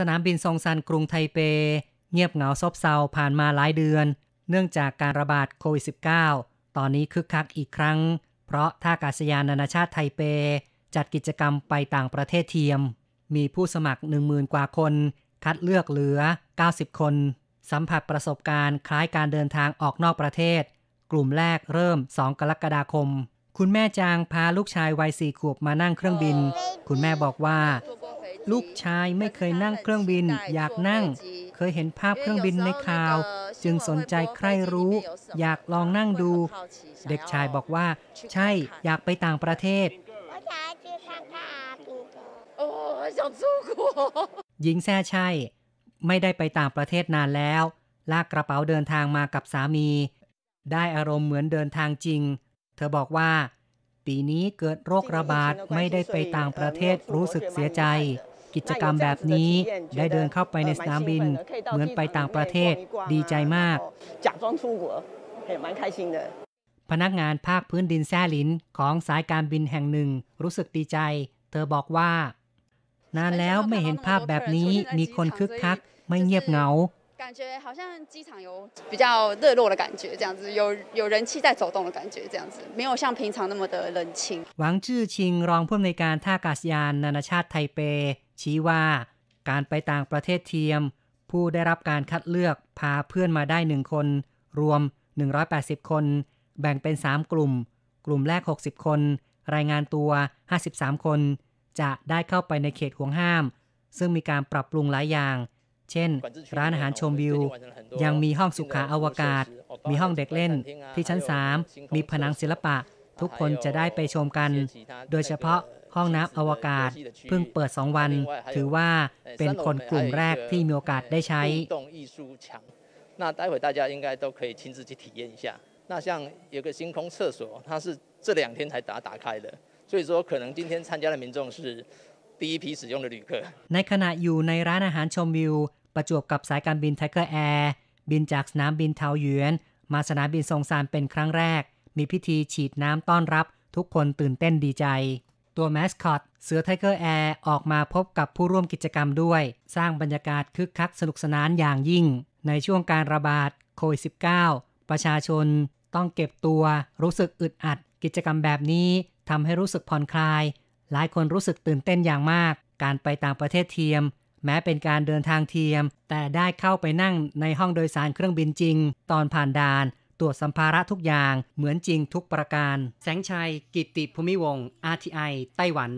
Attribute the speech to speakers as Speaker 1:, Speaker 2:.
Speaker 1: สนามบินซองซานกรุงไทเป เงียบเหงาซบเซาผ่านมาหลายเดือนเนื่องจากการระบาดโควิด -19 ตอนนี้คึกคักอีกครั้งเพราะท่าอากาศยานนานาชาติไทเป จัดกิจกรรมไปต่างประเทศเทียม มีผู้สมัคร 10,000 กว่าคน คัดเลือกเหลือ 90 คน สัมผัสประสบการณ์คล้ายการเดินทางออกนอกประเทศ กลุ่มแรกเริ่ม2กรกฎาคม คุณแม่จางพาลูกชายวัยสี่ขวบมานั่งเครื่องบิน คุณแม่บอกว่าลูกชายไม่เคยนั่งเครื่องบินอยากนั่ง เคยเห็นภาพเครื่องบินในข่าว จึงสนใจใคร่รู้อยากลองนั่งดู เด็กชายบอกว่า ใช่อยากไปต่างประเทศหญิงแซ่ใช่ ไม่ได้ไปต่างประเทศนานแล้ว ลากกระเป๋าเดินทางมากับสามี ได้อารมณ์เหมือนเดินทางจริง เธอบอกว่า ปีนี้เกิดโรคระบาด ไม่ได้ไปต่างประเทศรู้สึกเสียใจกิจกรรมแบบนี้ได้เดินเข้าไปในสนามบินเหมือนไปต่างประเทศดีใจมากพนักงานภาคพื้นดินแซ่ลินของสายการบินแห่งหนึ่งรู้สึกดีใจ เธอบอกว่า นานแล้วไม่เห็นภาพแบบนี้มีคนคึกคัก ไม่เงียบเหงา感觉好像机场有比较热络的感觉，这样子有有人气在走动的感觉，这样子没有像平常那么的冷清。หวังจื่อชิงรองผู้อำนวยการท่าอากาศยานนานาชาติไทเปชี้ว่าการไปต่างประเทศเทียม ผู้ได้รับการคัดเลือกพาเพื่อนมาได้ 1 คน รวม 180 คน แบ่งเป็น 3 กลุ่ม กลุ่มแรก 60 คน รายงานตัว 53 คน จะได้เข้าไปในเขตห่วงห้าม ซึ่งมีการปรับปรุงหลายอย่าง เช่น ร้านอาหารชมวิว ยังมีห้องสุขาอวกาศ มีห้องเด็กเล่นที่ชั้น 3 มีผนังศิลปะทุกคนจะได้ไปชมกัน โดยเฉพาะห้องน้ำอวกาศเพิ่งเปิด 2 วัน ถือว่าเป็นคนกลุ่มแรกที่มีโอกาสได้ใช้那待会大家应该都可以亲自去体验一下。那像有个星空厕所，它是这两天才打打开的，所以说可能今天参加的民众是第一批使用的旅客。ในขณะอยู่ในร้านอาหารชมวิว ประจวบกับสายการบินไทเกอร์แอร์บินจากสนามบินเทาหยวนมาสนามบินทรงซานเป็นครั้งแรก มีพิธีฉีดน้ำต้อนรับ ทุกคนตื่นเต้นดีใจตัวแมสคอตเสือไทเกอร์แอร์ออกมาพบกับผู้ร่วมกิจกรรมด้วย สร้างบรรยากาศคึกคักสนุกสนานอย่างยิ่ง ในช่วงการระบาดโควิด -19 ประชาชนต้องเก็บตัวรู้สึกอึดอัด กิจกรรมแบบนี้ทำให้รู้สึกผ่อนคลาย หลายคนรู้สึกตื่นเต้นอย่างมาก การไปต่างประเทศเทียม แม้เป็นการเดินทางเทียม แต่ได้เข้าไปนั่งในห้องโดยสารเครื่องบินจริง ตอนผ่านด่านตรวจสัมภาระทุกอย่างเหมือนจริงทุกประการ แสงชัย กิติภูมิวง RTI ไต้หวัน